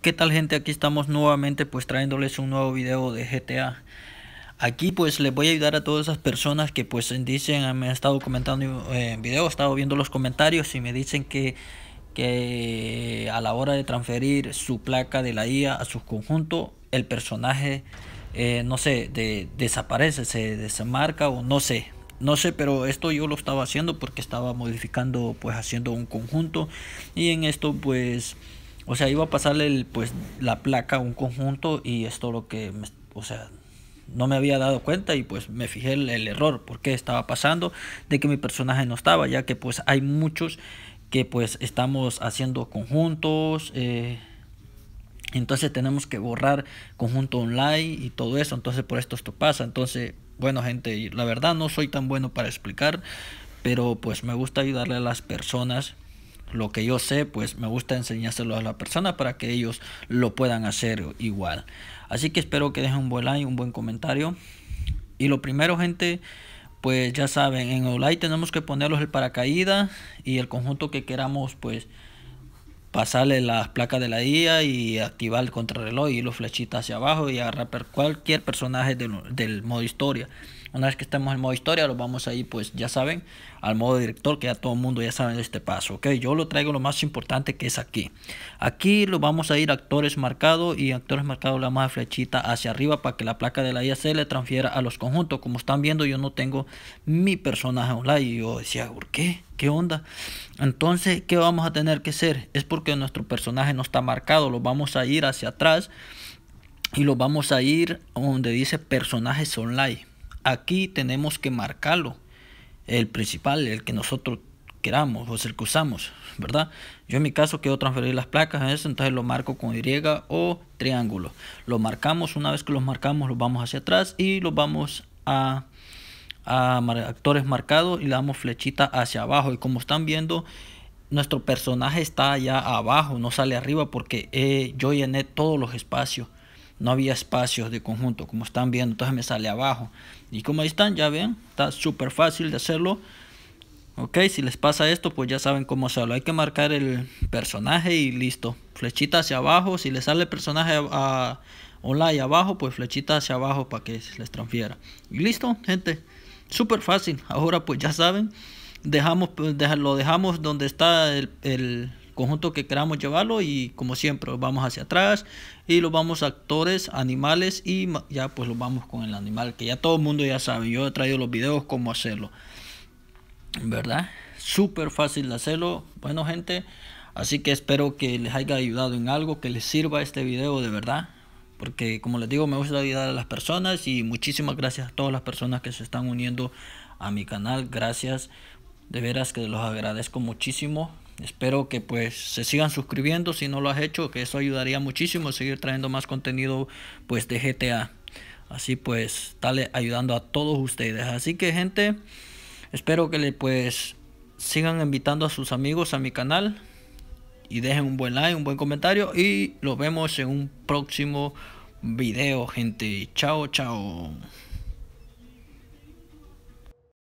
¿Qué tal gente? Aquí estamos nuevamente pues trayéndoles un nuevo video de GTA Aquí pues les voy a ayudar a todas esas personas que pues dicen, me han estado comentando eh, en video, he estado viendo los comentarios y me dicen que, que a la hora de transferir su placa de la IA a su conjunto, el personaje, eh, no sé, desaparece, se desmarca o no sé, no sé, pero esto yo lo estaba haciendo porque estaba modificando, pues haciendo un conjunto y en esto pues o sea, iba a pasarle el, pues la placa a un conjunto y esto lo que, o sea, no me había dado cuenta y pues me fijé el, error, porque estaba pasando, de que mi personaje no estaba, ya que pues hay muchos que pues estamos haciendo conjuntos, eh, entonces tenemos que borrar conjunto online y todo eso, entonces por esto esto pasa, entonces bueno gente, la verdad no soy tan bueno para explicar, pero pues me gusta ayudarle a las personas lo que yo sé, pues me gusta enseñárselo a la persona para que ellos lo puedan hacer igual. Así que espero que dejen un buen like, un buen comentario. Y lo primero, gente, pues ya saben, en online tenemos que ponerlos el paracaídas y el conjunto que queramos, pues pasarle las placas de la IA y activar el contrarreloj y los flechitas hacia abajo y agarrar cualquier personaje del, del modo historia. Una vez que estemos en modo historia, lo vamos a ir, pues ya saben, al modo director, que ya todo el mundo ya sabe de este paso. Ok, yo lo traigo lo más importante que es aquí. Aquí lo vamos a ir actores marcados y actores marcados la más flechita hacia arriba para que la placa de la IAC le transfiera a los conjuntos. Como están viendo, yo no tengo mi personaje online. Y yo decía, ¿por qué? ¿Qué onda? Entonces, ¿qué vamos a tener que hacer? Es porque nuestro personaje no está marcado. Lo vamos a ir hacia atrás y lo vamos a ir donde dice personajes online Aquí tenemos que marcarlo, el principal, el que nosotros queramos o el que usamos, ¿verdad? Yo en mi caso quiero transferir las placas a eso, entonces lo marco con Y o triángulo. Lo marcamos, una vez que los marcamos, los vamos hacia atrás y los vamos a, actores marcados y le damos flechita hacia abajo. Y como están viendo, nuestro personaje está allá abajo, no sale arriba porque eh, yo llené todos los espacios no había espacios de conjunto, como están viendo, entonces me sale abajo. Y como ahí están, ya ven, está súper fácil de hacerlo. Ok, si les pasa esto, pues ya saben cómo hacerlo. Hay que marcar el personaje y listo. Flechita hacia abajo, si les sale el personaje a, online abajo, pues flechita hacia abajo para que les transfiera. Y listo, gente, súper fácil. Ahora pues ya saben, dejamos, pues, lo dejamos donde está el conjunto que queramos llevarlo y como siempre vamos hacia atrás y los vamos actores, animales y ya pues los vamos con el animal que ya todo el mundo ya sabe. Yo he traído los videos cómo hacerlo. ¿Verdad? Súper fácil de hacerlo. Bueno gente, así que espero que les haya ayudado en algo, que les sirva este video de verdad. Porque como les digo, me gusta ayudar a las personas y muchísimas gracias a todas las personas que se están uniendo a mi canal. Gracias. De veras que los agradezco muchísimo. Espero que pues se sigan suscribiendo si no lo has hecho, que eso ayudaría muchísimo a seguir trayendo más contenido pues de GTA. Así pues, dale ayudando a todos ustedes. Así que gente, espero que le pues sigan invitando a sus amigos a mi canal y dejen un buen like, un buen comentario y los vemos en un próximo video, gente. Chao, chao.